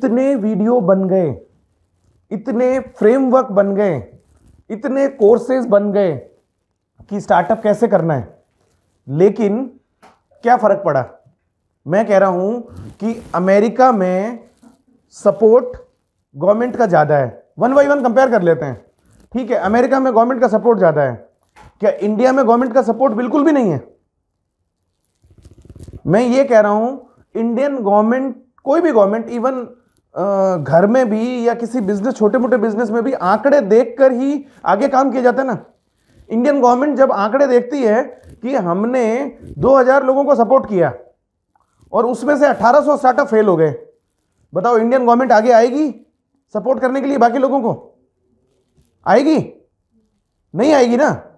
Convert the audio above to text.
इतने वीडियो बन गए इतने फ्रेमवर्क बन गए इतने कोर्सेज बन गए कि स्टार्टअप कैसे करना है लेकिन क्या फ़र्क पड़ा मैं कह रहा हूं कि अमेरिका में सपोर्ट गवर्नमेंट का ज़्यादा है वन बाई वन कंपेयर कर लेते हैं ठीक है अमेरिका में गवर्नमेंट का सपोर्ट ज़्यादा है क्या इंडिया में गवर्नमेंट का सपोर्ट बिल्कुल भी नहीं है मैं ये कह रहा हूं इंडियन गवर्नमेंट कोई भी गवर्नमेंट इवन घर में भी या किसी बिजनेस छोटे मोटे बिजनेस में भी आंकड़े देखकर ही आगे काम किया जाता है ना इंडियन गवर्नमेंट जब आंकड़े देखती है कि हमने 2000 लोगों को सपोर्ट किया और उसमें से 1800 स्टार्टअप फेल हो गए बताओ इंडियन गवर्नमेंट आगे आएगी सपोर्ट करने के लिए बाकी लोगों को आएगी नहीं आएगी ना